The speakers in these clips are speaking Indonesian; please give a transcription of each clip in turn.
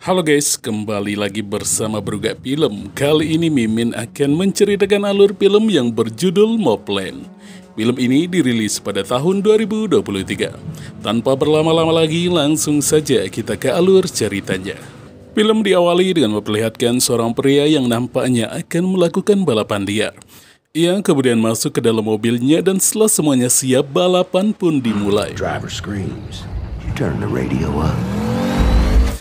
Halo guys, kembali lagi bersama Bruga Film. Kali ini Mimin akan menceritakan alur film yang berjudul Moplen. Film ini dirilis pada tahun 2023. Tanpa berlama-lama lagi, langsung saja kita ke alur ceritanya. Film diawali dengan memperlihatkan seorang pria yang nampaknya akan melakukan balapan liar. Ia kemudian masuk ke dalam mobilnya dan setelah semuanya siap, balapan pun dimulai. Driver screams. You turn the radio up.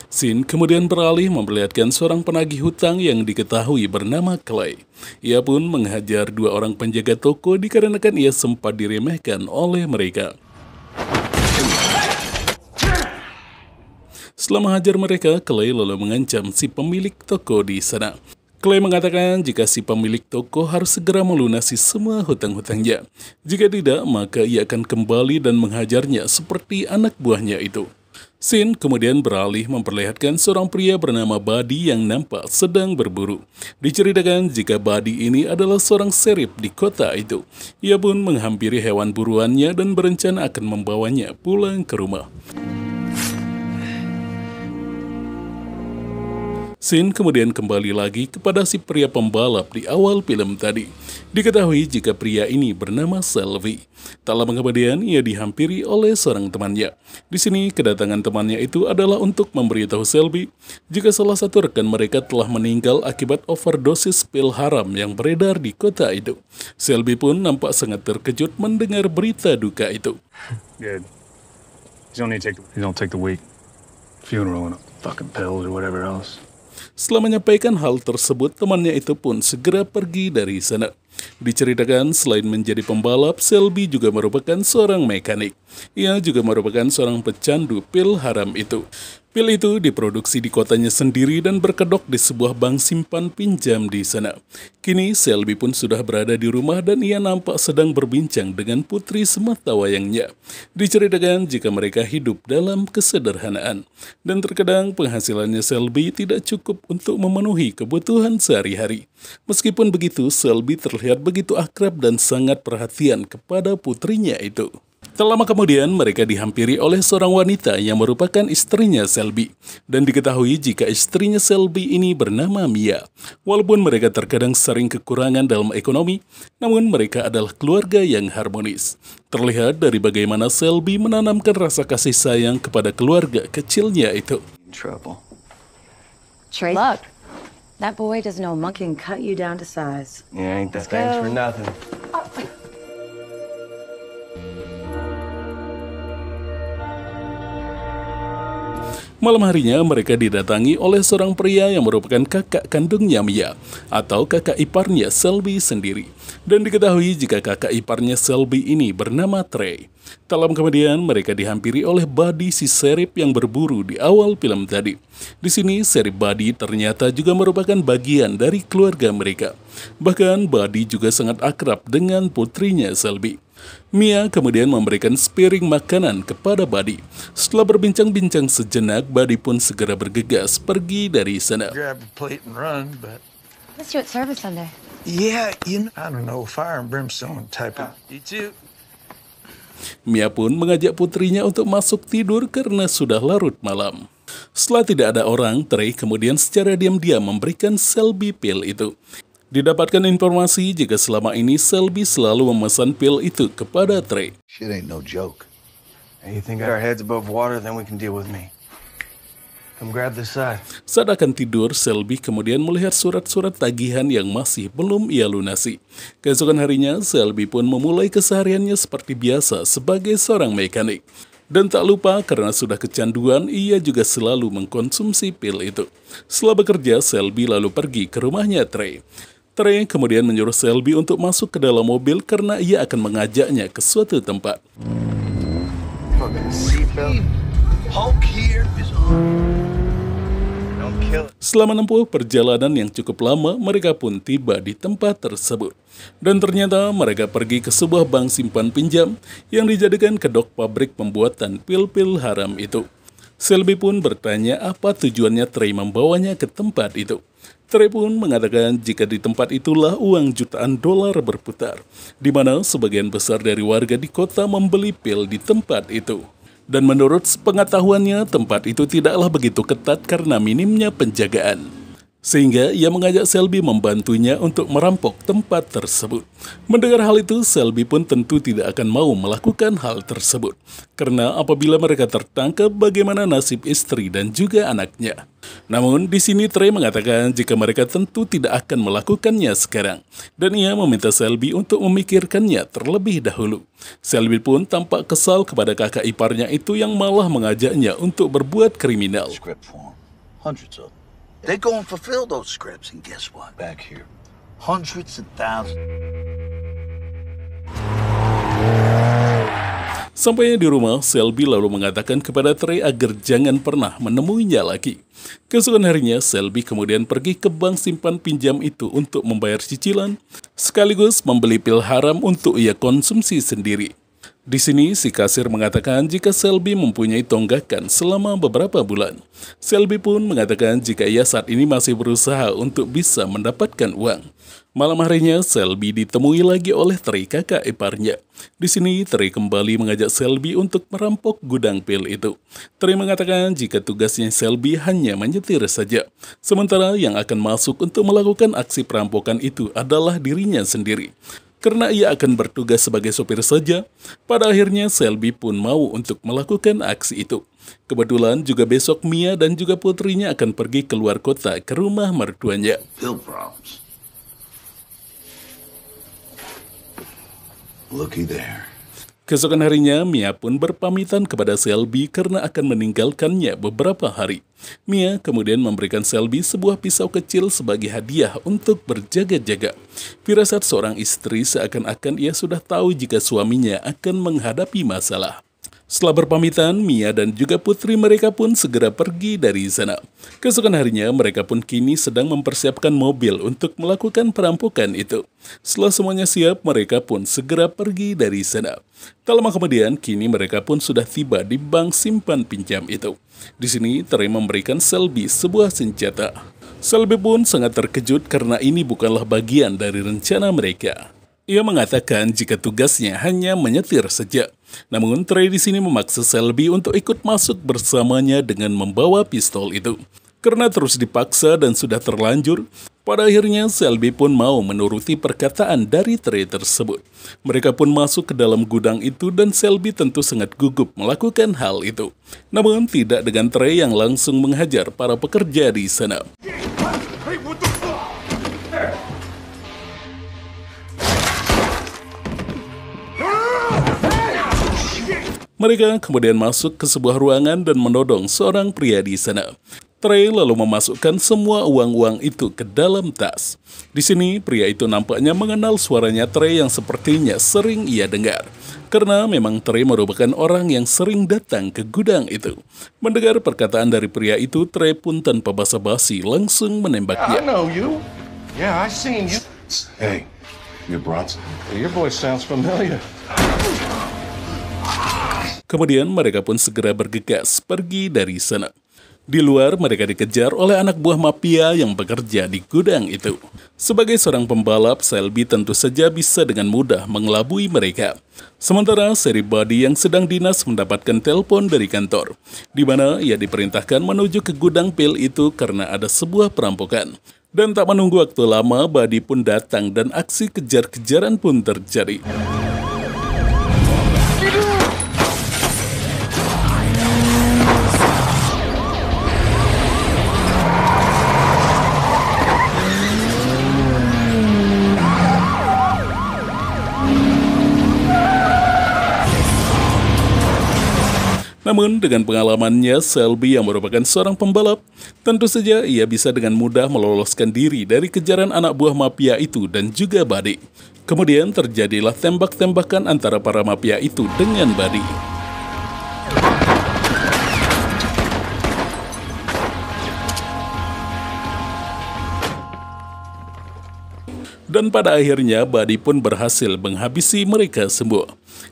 Sin kemudian beralih memperlihatkan seorang penagih hutang yang diketahui bernama Clay. Ia pun menghajar dua orang penjaga toko dikarenakan ia sempat diremehkan oleh mereka. Setelah menghajar mereka, Clay lalu mengancam si pemilik toko di sana. Clay mengatakan jika si pemilik toko harus segera melunasi semua hutang-hutangnya. Jika tidak, maka ia akan kembali dan menghajarnya seperti anak buahnya itu. Sin kemudian beralih memperlihatkan seorang pria bernama Badi yang nampak sedang berburu. Diceritakan jika Badi ini adalah seorang serip di kota itu. Ia pun menghampiri hewan buruannya dan berencana akan membawanya pulang ke rumah. Sin kemudian kembali lagi kepada si pria pembalap di awal film tadi. Diketahui jika pria ini bernama Selvi. Tak lama kemudian, ia dihampiri oleh seorang temannya. Di sini, kedatangan temannya itu adalah untuk memberitahu Selvi jika salah satu rekan mereka telah meninggal akibat overdosis pil haram yang beredar di kota itu. Selvi pun nampak sangat terkejut mendengar berita duka itu. Yeah. You don't need to take, you take the week. Funeral and fucking pills or whatever else. Setelah menyampaikan hal tersebut, temannya itu pun segera pergi dari sana. Diceritakan, selain menjadi pembalap, Selby juga merupakan seorang mekanik. Ia juga merupakan seorang pecandu pil haram itu. Pil itu diproduksi di kotanya sendiri dan berkedok di sebuah bank simpan pinjam di sana. Kini Selby pun sudah berada di rumah dan ia nampak sedang berbincang dengan putri semata wayangnya. Diceritakan jika mereka hidup dalam kesederhanaan. Dan terkadang penghasilannya Selby tidak cukup untuk memenuhi kebutuhan sehari-hari. Meskipun begitu, Selby terlihat begitu akrab dan sangat perhatian kepada putrinya itu. Tak lama kemudian, mereka dihampiri oleh seorang wanita yang merupakan istrinya Selby. Dan diketahui jika istrinya Selby ini bernama Mia. Walaupun mereka terkadang sering kekurangan dalam ekonomi, namun mereka adalah keluarga yang harmonis. Terlihat dari bagaimana Selby menanamkan rasa kasih sayang kepada keluarga kecilnya itu. Trouble. Trace. Malam harinya mereka didatangi oleh seorang pria yang merupakan kakak kandungnya Mia atau kakak iparnya Selby sendiri. Dan diketahui jika kakak iparnya Selby ini bernama Trey. Tak kemudian mereka dihampiri oleh Buddy si Serip yang berburu di awal film tadi. Di sini Serip Buddy ternyata juga merupakan bagian dari keluarga mereka. Bahkan Buddy juga sangat akrab dengan putrinya Selby. Mia kemudian memberikan sepiring makanan kepada Buddy. Setelah berbincang-bincang sejenak, Buddy pun segera bergegas pergi dari sana. Mia pun mengajak putrinya untuk masuk tidur karena sudah larut malam. Setelah tidak ada orang, Trey kemudian secara diam-diam memberikan Selby pil itu. Didapatkan informasi jika selama ini Selby selalu memesan pil itu kepada Trey. Shit ain't no joke. Hey, you think our heads above water, then we can deal with me. Come grab this side. Saat akan tidur, Selby kemudian melihat surat-surat tagihan yang masih belum ia lunasi. Keesokan harinya, Selby pun memulai kesehariannya seperti biasa sebagai seorang mekanik. Dan tak lupa karena sudah kecanduan, ia juga selalu mengkonsumsi pil itu. Setelah bekerja, Selby lalu pergi ke rumahnya Trey. Trey kemudian menyuruh Selby untuk masuk ke dalam mobil karena ia akan mengajaknya ke suatu tempat. Selama menempuh perjalanan yang cukup lama, mereka pun tiba di tempat tersebut. Dan ternyata mereka pergi ke sebuah bank simpan pinjam yang dijadikan kedok pabrik pembuatan pil-pil haram itu. Selby pun bertanya apa tujuannya Trey membawanya ke tempat itu. Trey pun mengatakan jika di tempat itulah uang jutaan dolar berputar, di mana sebagian besar dari warga di kota membeli pil di tempat itu. Dan menurut pengetahuannya, tempat itu tidaklah begitu ketat karena minimnya penjagaan. Sehingga ia mengajak Selby membantunya untuk merampok tempat tersebut. Mendengar hal itu, Selby pun tentu tidak akan mau melakukan hal tersebut. Karena apabila mereka tertangkap, bagaimana nasib istri dan juga anaknya. Namun, di sini Trey mengatakan jika mereka tentu tidak akan melakukannya sekarang. Dan ia meminta Selby untuk memikirkannya terlebih dahulu. Selby pun tampak kesal kepada kakak iparnya itu yang malah mengajaknya untuk berbuat kriminal. Script form. They go and fulfill those scripts, and guess what? Back here, hundreds and thousands. Sampainya di rumah, Selby lalu mengatakan kepada Trey agar jangan pernah menemuinya lagi. Keesokan harinya, Selby kemudian pergi ke bank simpan pinjam itu untuk membayar cicilan, sekaligus membeli pil haram untuk ia konsumsi sendiri. Di sini, si kasir mengatakan jika Selby mempunyai tonggakan selama beberapa bulan. Selby pun mengatakan jika ia saat ini masih berusaha untuk bisa mendapatkan uang. Malam harinya, Selby ditemui lagi oleh Tri kakak iparnya. Di sini, Tri kembali mengajak Selby untuk merampok gudang pil itu. Tri mengatakan jika tugasnya Selby hanya menyetir saja. Sementara yang akan masuk untuk melakukan aksi perampokan itu adalah dirinya sendiri karena ia akan bertugas sebagai sopir saja. Pada akhirnya Selby pun mau untuk melakukan aksi itu. Kebetulan juga besok Mia dan juga putrinya akan pergi keluar kota ke rumah mertuanya. Looky there. Keesokan harinya, Mia pun berpamitan kepada Selby karena akan meninggalkannya beberapa hari. Mia kemudian memberikan Selby sebuah pisau kecil sebagai hadiah untuk berjaga-jaga. Firasat seorang istri seakan-akan ia sudah tahu jika suaminya akan menghadapi masalah. Setelah berpamitan, Mia dan juga putri mereka pun segera pergi dari sana. Keesokan harinya, mereka pun kini sedang mempersiapkan mobil untuk melakukan perampokan itu. Setelah semuanya siap, mereka pun segera pergi dari sana. Tak lama kemudian, kini mereka pun sudah tiba di bank simpan pinjam itu. Di sini, Trey memberikan Selby sebuah senjata. Selby pun sangat terkejut karena ini bukanlah bagian dari rencana mereka. Ia mengatakan jika tugasnya hanya menyetir saja. Namun Trey di sini memaksa Selby untuk ikut masuk bersamanya dengan membawa pistol itu. Karena terus dipaksa dan sudah terlanjur, pada akhirnya Selby pun mau menuruti perkataan dari Trey tersebut. Mereka pun masuk ke dalam gudang itu dan Selby tentu sangat gugup melakukan hal itu. Namun tidak dengan Trey yang langsung menghajar para pekerja di sana. Mereka kemudian masuk ke sebuah ruangan dan menodong seorang pria di sana. Trey lalu memasukkan semua uang-uang itu ke dalam tas. Di sini, pria itu nampaknya mengenal suaranya Trey yang sepertinya sering ia dengar. Karena memang Trey merupakan orang yang sering datang ke gudang itu. Mendengar perkataan dari pria itu, Trey pun tanpa basa-basi langsung menembaknya. Yeah, Kemudian mereka pun segera bergegas pergi dari sana. Di luar, mereka dikejar oleh anak buah mafia yang bekerja di gudang itu. Sebagai seorang pembalap, Selby tentu saja bisa dengan mudah mengelabui mereka. Sementara Seri Body yang sedang dinas mendapatkan telepon dari kantor, di mana ia diperintahkan menuju ke gudang pil itu karena ada sebuah perampokan. Dan tak menunggu waktu lama, Badi pun datang dan aksi kejar-kejaran pun terjadi. Namun dengan pengalamannya, Selby yang merupakan seorang pembalap, tentu saja ia bisa dengan mudah meloloskan diri dari kejaran anak buah mafia itu dan juga Buddy. Kemudian terjadilah tembak-tembakan antara para mafia itu dengan Buddy. dan pada akhirnya Buddy pun berhasil menghabisi mereka semua.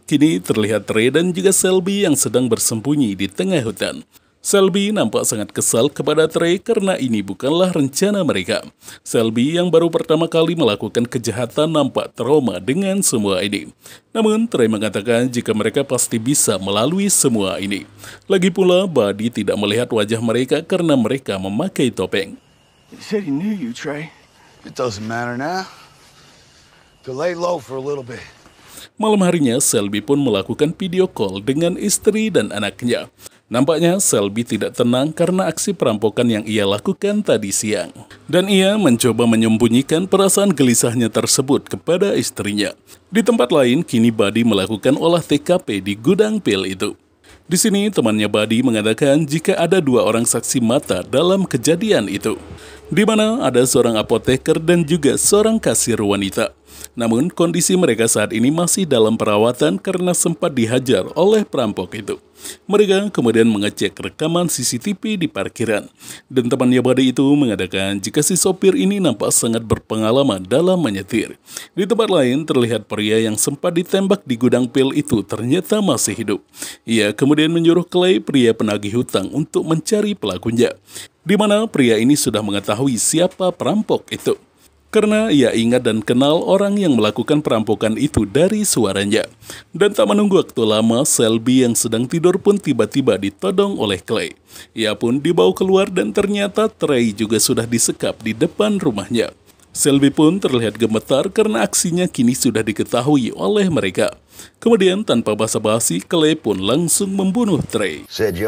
Kini terlihat Ray dan juga Selby yang sedang bersembunyi di tengah hutan. Selby nampak sangat kesal kepada Trey karena ini bukanlah rencana mereka. Selby yang baru pertama kali melakukan kejahatan nampak trauma dengan semua ini. Namun, Trey mengatakan jika mereka pasti bisa melalui semua ini. Lagi pula, Buddy tidak melihat wajah mereka karena mereka memakai topeng. He said he knew you, Trey. It doesn't matter now. To lay low for a little bit. Malam harinya, Selby pun melakukan video call dengan istri dan anaknya. Nampaknya Selby tidak tenang karena aksi perampokan yang ia lakukan tadi siang. Dan ia mencoba menyembunyikan perasaan gelisahnya tersebut kepada istrinya. Di tempat lain, kini Badi melakukan olah TKP di gudang pil itu. Di sini, temannya Badi mengatakan jika ada dua orang saksi mata dalam kejadian itu. Di mana ada seorang apoteker dan juga seorang kasir wanita. Namun, kondisi mereka saat ini masih dalam perawatan karena sempat dihajar oleh perampok itu. Mereka kemudian mengecek rekaman CCTV di parkiran, dan temannya Bade itu mengadakan jika si sopir ini nampak sangat berpengalaman dalam menyetir. Di tempat lain, terlihat pria yang sempat ditembak di gudang pil itu ternyata masih hidup. Ia kemudian menyuruh Clay, pria penagih hutang, untuk mencari pelakunya, di mana pria ini sudah mengetahui siapa perampok itu karena ia ingat dan kenal orang yang melakukan perampokan itu dari suaranya. Dan tak menunggu waktu lama, Selby yang sedang tidur pun tiba-tiba ditodong oleh Clay. Ia pun dibawa keluar dan ternyata Trey juga sudah disekap di depan rumahnya. Selby pun terlihat gemetar karena aksinya kini sudah diketahui oleh mereka. Kemudian tanpa basa-basi, Clay pun langsung membunuh Trey. Said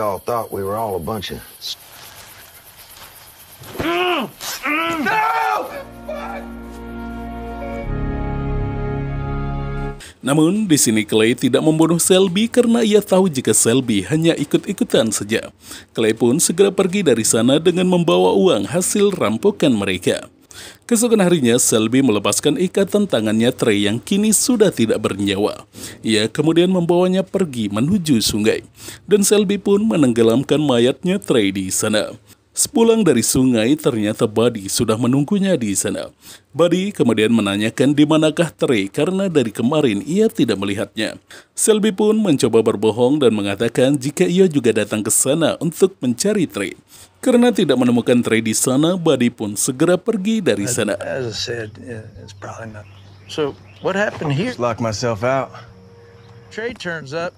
Namun, di sini Clay tidak membunuh Selby karena ia tahu jika Selby hanya ikut-ikutan saja. Clay pun segera pergi dari sana dengan membawa uang hasil rampokan mereka. Kesokan harinya, Selby melepaskan ikatan tangannya Trey yang kini sudah tidak bernyawa. Ia kemudian membawanya pergi menuju sungai, dan Selby pun menenggelamkan mayatnya Trey di sana. Sepulang dari sungai, ternyata Buddy sudah menunggunya di sana. Buddy kemudian menanyakan di manakah Trey karena dari kemarin ia tidak melihatnya. Selby pun mencoba berbohong dan mengatakan jika ia juga datang ke sana untuk mencari Trey. Karena tidak menemukan Trey di sana, Buddy pun segera pergi dari sana. So, what happened here? Lock myself out. Trey turns up,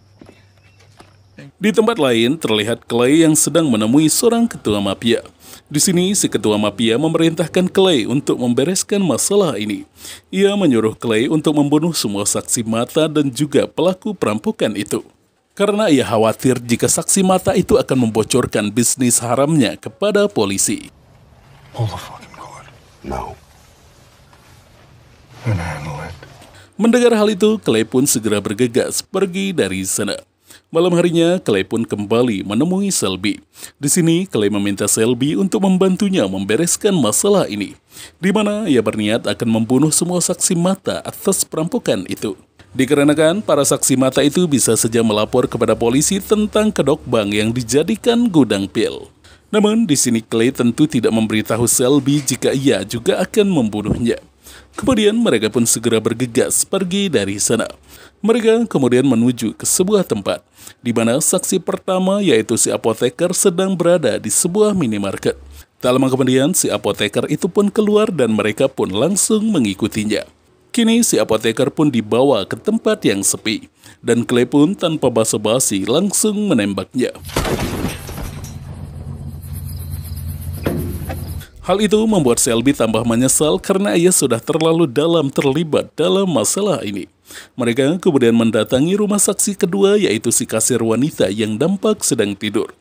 di tempat lain, terlihat Clay yang sedang menemui seorang ketua mafia. Di sini, si ketua mafia memerintahkan Clay untuk membereskan masalah ini. Ia menyuruh Clay untuk membunuh semua saksi mata dan juga pelaku perampokan itu. Karena ia khawatir jika saksi mata itu akan membocorkan bisnis haramnya kepada polisi. Mendengar hal itu, Clay pun segera bergegas pergi dari sana. Malam harinya, Clay pun kembali menemui Selby. Di sini, Clay meminta Selby untuk membantunya membereskan masalah ini, di mana ia berniat akan membunuh semua saksi mata atas perampokan itu. Dikarenakan para saksi mata itu bisa saja melapor kepada polisi tentang kedok bank yang dijadikan gudang pil. Namun, di sini Clay tentu tidak memberitahu Selby jika ia juga akan membunuhnya. Kemudian mereka pun segera bergegas pergi dari sana. Mereka kemudian menuju ke sebuah tempat di mana saksi pertama yaitu si apoteker sedang berada di sebuah minimarket. Tak lama kemudian si apoteker itu pun keluar dan mereka pun langsung mengikutinya. Kini si apoteker pun dibawa ke tempat yang sepi dan Clay pun tanpa basa-basi langsung menembaknya. Hal itu membuat Selby tambah menyesal karena ia sudah terlalu dalam terlibat dalam masalah ini. Mereka kemudian mendatangi rumah saksi kedua yaitu si kasir wanita yang dampak sedang tidur.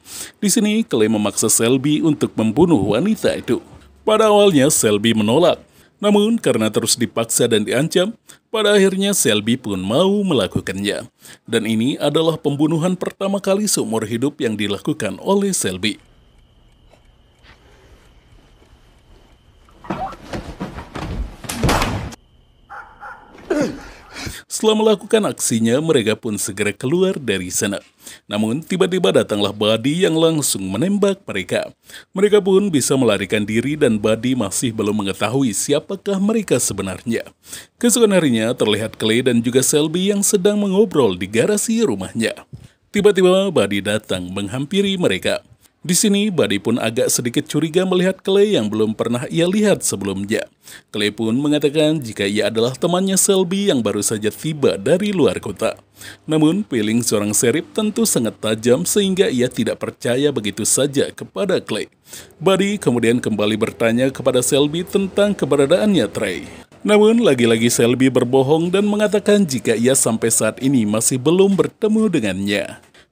Di sini Clay memaksa Selby untuk membunuh wanita itu. Pada awalnya Selby menolak, namun karena terus dipaksa dan diancam, pada akhirnya Selby pun mau melakukannya. Dan ini adalah pembunuhan pertama kali seumur hidup yang dilakukan oleh Selby. Ugh! Eh, setelah melakukan aksinya, mereka pun segera keluar dari sana. Namun, tiba-tiba datanglah Badi yang langsung menembak mereka. Mereka pun bisa melarikan diri dan Badi masih belum mengetahui siapakah mereka sebenarnya. Kesukaan harinya, terlihat Clay dan juga Selby yang sedang mengobrol di garasi rumahnya. Tiba-tiba Badi datang menghampiri mereka. Di sini, Buddy pun agak sedikit curiga melihat Clay yang belum pernah ia lihat sebelumnya. Clay pun mengatakan jika ia adalah temannya Selby yang baru saja tiba dari luar kota. Namun, feeling seorang serip tentu sangat tajam sehingga ia tidak percaya begitu saja kepada Clay. Buddy kemudian kembali bertanya kepada Selby tentang keberadaannya Trey. Namun, lagi-lagi Selby berbohong dan mengatakan jika ia sampai saat ini masih belum bertemu dengannya.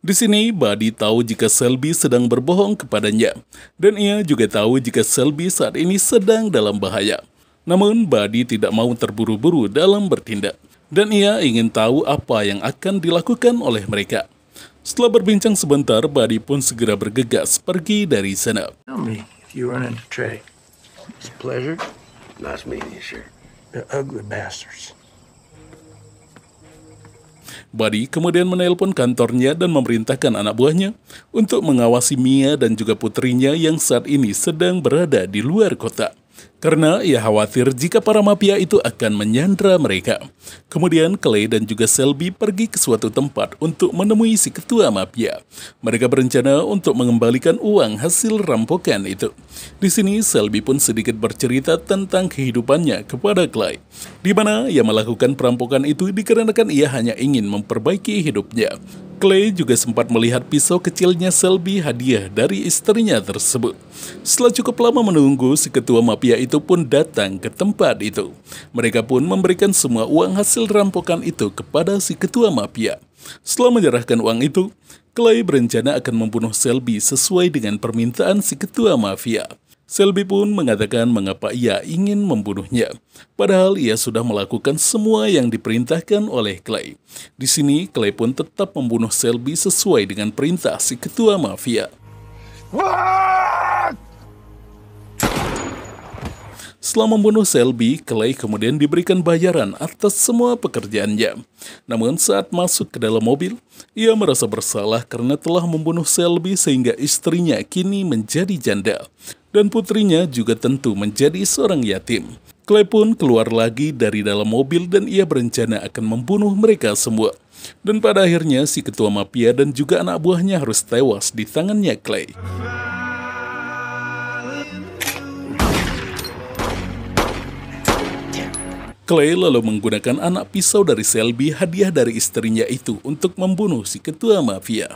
Di sini, Buddy tahu jika Selby sedang berbohong kepadanya, dan ia juga tahu jika Selby saat ini sedang dalam bahaya. Namun, Buddy tidak mau terburu-buru dalam bertindak, dan ia ingin tahu apa yang akan dilakukan oleh mereka. Setelah berbincang sebentar, Buddy pun segera bergegas pergi dari sana. Nice meeting you, sir. ugly bastards. Buddy kemudian menelpon kantornya dan memerintahkan anak buahnya untuk mengawasi Mia dan juga putrinya yang saat ini sedang berada di luar kota. Karena ia khawatir jika para mafia itu akan menyandra mereka. Kemudian Clay dan juga Selby pergi ke suatu tempat untuk menemui si ketua mafia. Mereka berencana untuk mengembalikan uang hasil rampokan itu. Di sini Selby pun sedikit bercerita tentang kehidupannya kepada Clay. Di mana ia melakukan perampokan itu dikarenakan ia hanya ingin memperbaiki hidupnya. Clay juga sempat melihat pisau kecilnya Selby hadiah dari istrinya tersebut. Setelah cukup lama menunggu, si ketua mafia itu pun datang ke tempat itu. Mereka pun memberikan semua uang hasil rampokan itu kepada si ketua mafia. Setelah menyerahkan uang itu, Clay berencana akan membunuh Selby sesuai dengan permintaan si ketua mafia. Selby pun mengatakan mengapa ia ingin membunuhnya, padahal ia sudah melakukan semua yang diperintahkan oleh Clay. Di sini, Clay pun tetap membunuh Selby sesuai dengan perintah si ketua mafia. Wah! Setelah membunuh Selby, Clay kemudian diberikan bayaran atas semua pekerjaannya. Namun saat masuk ke dalam mobil, ia merasa bersalah karena telah membunuh Selby sehingga istrinya kini menjadi janda. Dan putrinya juga tentu menjadi seorang yatim. Clay pun keluar lagi dari dalam mobil dan ia berencana akan membunuh mereka semua. Dan pada akhirnya si ketua mafia dan juga anak buahnya harus tewas di tangannya Clay. Clay lalu menggunakan anak pisau dari Selby hadiah dari istrinya itu untuk membunuh si ketua mafia.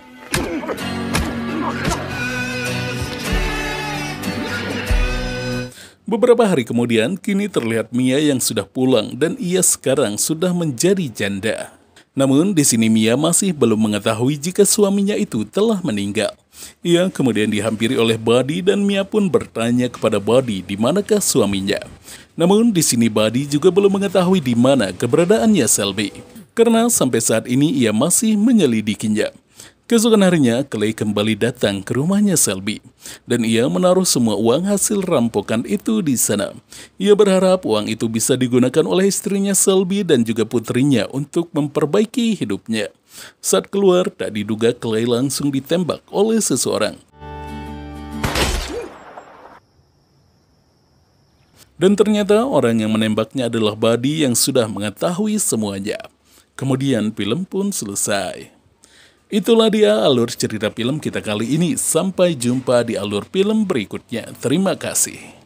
Beberapa hari kemudian, kini terlihat Mia yang sudah pulang dan ia sekarang sudah menjadi janda. Namun, di sini Mia masih belum mengetahui jika suaminya itu telah meninggal. Ia kemudian dihampiri oleh Badi dan Mia pun bertanya kepada Badi di manakah suaminya. Namun di sini Badi juga belum mengetahui di mana keberadaannya Selby. Karena sampai saat ini ia masih menyelidikinya. Keesokan harinya, Clay kembali datang ke rumahnya Selby, dan ia menaruh semua uang hasil rampokan itu di sana. Ia berharap uang itu bisa digunakan oleh istrinya Selby dan juga putrinya untuk memperbaiki hidupnya. Saat keluar, tak diduga Clay langsung ditembak oleh seseorang. Dan ternyata orang yang menembaknya adalah Buddy yang sudah mengetahui semuanya. Kemudian film pun selesai. Itulah dia alur cerita film kita kali ini. Sampai jumpa di alur film berikutnya. Terima kasih.